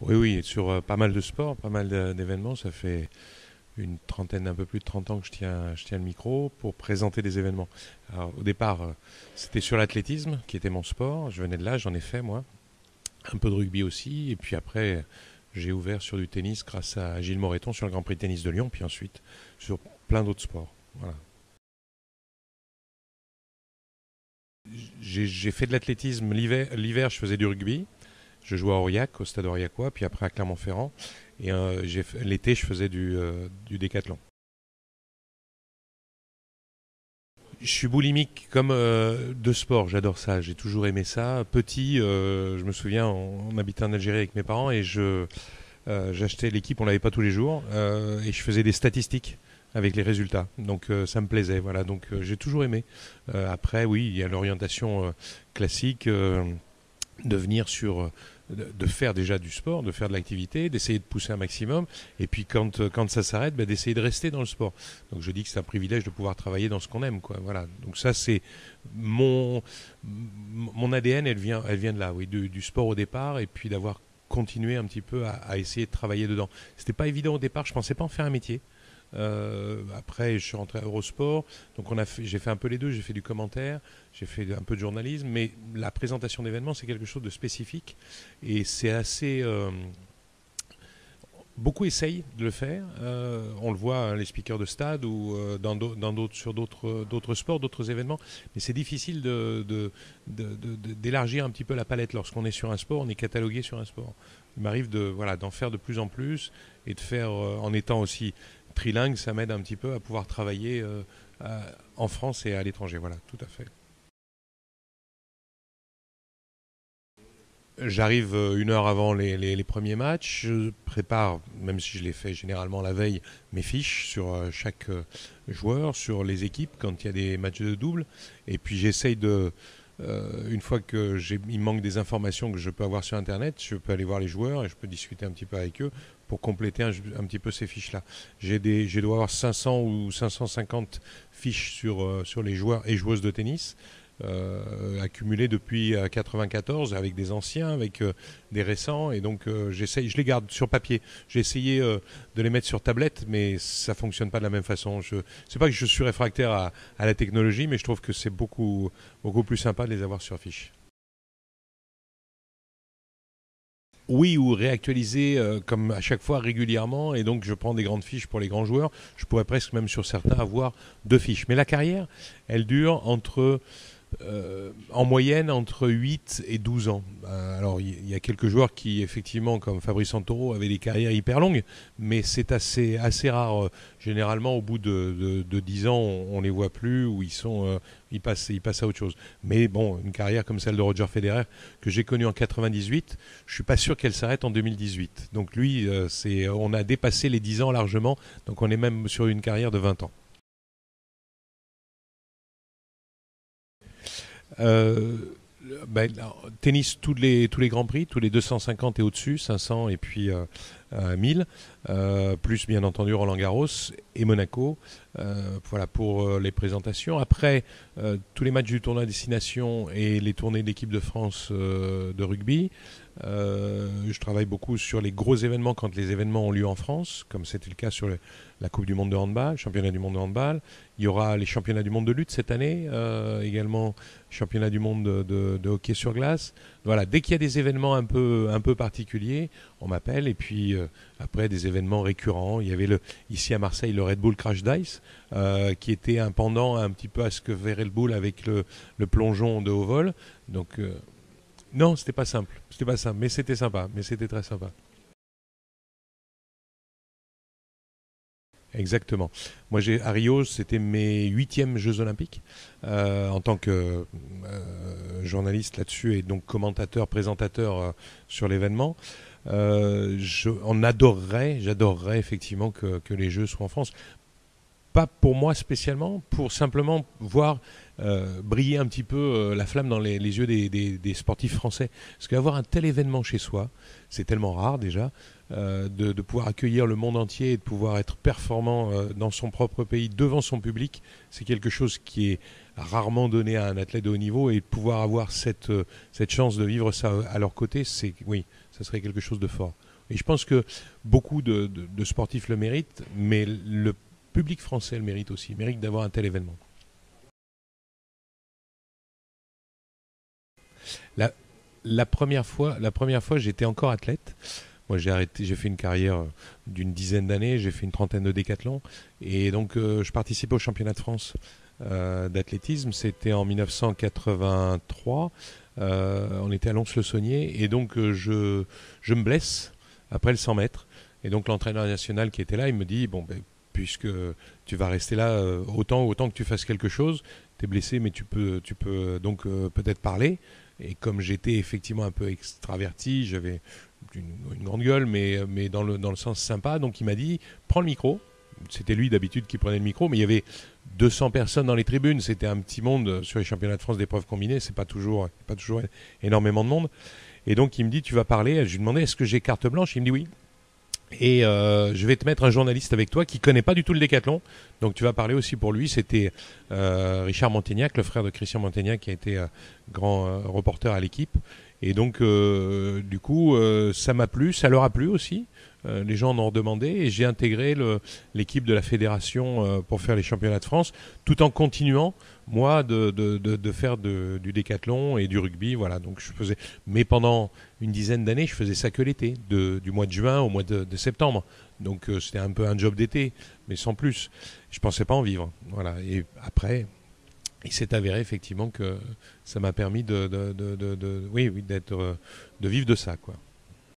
Oui, oui, sur euh, pas mal de sports, pas mal d'événements. Ça fait une trentaine, un peu plus de trente ans que je tiens, le micro pour présenter des événements. au départ, euh, c'était sur l'athlétisme qui était mon sport. Je venais de là, j'en ai fait moi. Un peu de rugby aussi. Et puis après, j'ai ouvert sur du tennis grâce à Gilles Moreton sur le Grand Prix tennis de Lyon. Puis ensuite, sur plein d'autres sports. Voilà. J'ai fait de l'athlétisme L'hiver, je faisais du rugby je jouais à Aurillac, au stade Aurillacois, puis après à Clermont-Ferrand. Et euh, l'été, je faisais du, euh, du décathlon. Je suis boulimique comme euh, de sport, j'adore ça, j'ai toujours aimé ça. Petit, je me souviens, on, habitait en Algérie avec mes parents et je j'achetais l'équipe, on ne l'avait pas tous les jours, et je faisais des statistiques avec les résultats. Donc ça me plaisait, voilà. Donc j'ai toujours aimé. après, oui, il y a l'orientation classique, de venir sur de faire déjà du sport, de faire de l'activité, d'essayer de pousser un maximum, et puis quand, euh, ça s'arrête, bah, d'essayer de rester dans le sport. Donc je dis que c'est un privilège de pouvoir travailler dans ce qu'on aime, Voilà. Donc ça c'est mon ADN, elle vient elle vient de là, oui, du, sport au départ, et puis d'avoir continué un petit peu à, à essayer de travailler dedans. Ce n'était pas évident au départ, je ne pensais pas en faire un métier. Euh, après, je suis rentré à Eurosport. Donc, on a j'ai fait un peu les deux. J'ai fait du commentaire, j'ai fait un peu de journalisme. Mais la présentation d'événements, c'est quelque chose de spécifique. Et c'est assez. Euh, beaucoup essayent de le faire. Euh, on le voit, hein, les speakers de stade ou dans, dans d'autres, sur d'autres, d'autres sports, d'autres événements. Mais c'est difficile de, d'élargir un petit peu la palette. Lorsqu'on est sur un sport, on est catalogué sur un sport. Il m'arrive de, voilà, d'en faire de plus en plus et de faire, en étant aussi trilingue, ça m'aide un petit peu à pouvoir travailler euh, en France et à l'étranger. Voilà, tout à fait. J'arrive euh, une heure avant les, premiers matchs. Je prépare, même si je les fais généralement la veille, mes fiches sur euh, chaque joueur, sur les équipes quand il y a des matchs de double. Et puis j'essaye de, une fois que il manque des informations que je peux avoir sur Internet, je peux aller voir les joueurs et je peux discuter un petit peu avec eux pour compléter un, petit peu ces fiches-là. J'ai des, dois avoir 500 ou 550 fiches sur, euh, sur les joueurs et joueuses de tennis. Euh, accumulées depuis 1994, euh, avec des anciens, avec des récents, et donc j'essaye, je les garde sur papier. J'ai essayé de les mettre sur tablette, mais ça fonctionne pas de la même façon. Je, sais pas que je suis réfractaire à, la technologie, mais je trouve que c'est beaucoup beaucoup plus sympa de les avoir sur fiche. oui, ou réactualiser euh, comme à chaque fois régulièrement. Et donc, je prends des grandes fiches pour les grands joueurs. Je pourrais presque même sur certains avoir deux fiches. Mais la carrière, elle dure entre euh, en moyenne entre 8 et 12 ans. Euh, alors il y a quelques joueurs qui effectivement, comme Fabrice Santoro, avaient des carrières hyper longues, mais c'est assez, assez rare. Euh, généralement, au bout de, de, 10 ans, on, ne les voit plus ou ils, sont, ils, passent, ils à autre chose. Mais bon, une carrière comme celle de Roger Federer, que j'ai connue en 98, je ne suis pas sûr qu'elle s'arrête en 2018. Donc lui, on a dépassé les 10 ans largement, donc on est même sur une carrière de 20 ans. Euh, ben, tennis, tous les, tous les grands prix, tous les 250 et au-dessus, 500 et puis euh, 1000, euh, euh, plus bien entendu Roland Garros et Monaco. Euh, voilà pour les présentations. Après, tous les matchs du tournoi destination et les tournées d'équipe de France de rugby. je travaille beaucoup sur les gros événements quand les événements ont lieu en France, comme c'était le cas sur la Coupe du Monde de handball, championnat du monde de handball. Il y aura les championnats du monde de lutte cette année, euh, également championnat du monde de, de hockey sur glace voilà, dès qu'il y a des événements un peu, un peu particuliers, on m'appelle. Et puis euh, après, des événements récurrents. Il y avait le, ici à Marseille le Red Bull Crash Dice, euh, qui était un pendant un petit peu à ce que verrait le Bull avec le, plongeon de haut vol. Donc euh, non, c'était pas simple. C'était pas simple, mais c'était sympa. Mais c'était très sympa. Exactement. Moi, j'ai à Rio, c'était mes huitièmes Jeux Olympiques en tant que journaliste là-dessus et donc commentateur, présentateur euh, sur l'événement. Euh, je, j'adorerais effectivement que, les Jeux soient en France pas pour moi spécialement, pour simplement voir euh, briller un petit peu euh, la flamme dans les, yeux des, sportifs français. Parce qu'avoir un tel événement chez soi, c'est tellement rare déjà, euh, de, pouvoir accueillir le monde entier et de pouvoir être performant dans son propre pays, devant son public, c'est quelque chose qui est rarement donné à un athlète de haut niveau et pouvoir avoir cette, cette chance de vivre ça à leur côté, c'est oui, ça serait quelque chose de fort. Et je pense que beaucoup de, de sportifs le méritent, mais le public français le mérite aussi, mérite d'avoir un tel événement. La, première fois, la première fois, j'étais encore athlète. Moi, j'ai arrêté, j'ai fait une carrière euh, d'une dizaine d'années, j'ai fait une trentaine de décathlons, et donc euh, je participais au championnat de France euh, d'athlétisme. C'était en 1983. on était à Lons-le-Saunier, et donc je, je me blesse après le 100 mètres. Et donc l'entraîneur national qui était là, il me dit bon ben puisque tu vas rester là euh, autant, autant que tu fasses quelque chose. Tu es blessé, mais tu peux, tu peux donc euh, peut-être parler. Et comme j'étais effectivement un peu extraverti, j'avais une, grande gueule, mais, dans, le, dans le sens sympa, donc il m'a dit prends le micro. C'était lui d'habitude qui prenait le micro, mais il y avait 200 personnes dans les tribunes. C'était un petit monde sur les championnats de France d'épreuves combinées. C'est pas toujours, pas toujours énormément de monde. Et donc il me dit tu vas parler. Je lui demandais est-ce que j'ai carte blanche Il me dit oui. Et euh, je vais te mettre un journaliste avec toi qui connaît pas du tout le décathlon. Donc tu vas parler aussi pour lui. C'était euh, Richard Montaignac, le frère de Christian Montaignac, qui a été euh, grand reporter à l'équipe et donc, euh, du coup, euh, ça m'a plu, ça leur a plu aussi. Euh, les gens en ont demandé et j'ai intégré l'équipe de la fédération pour faire les championnats de France, tout en continuant moi de, faire du décathlon et du rugby. Voilà, donc je faisais. Mais pendant une dizaine d'années, je faisais ça que l'été, du mois de juin au mois de, septembre. Donc c'était un peu un job d'été, mais sans plus. Je ne pensais pas en vivre. Voilà. Et après, il s'est avéré effectivement que ça m'a permis de, oui, oui euh, de vivre de ça quoi.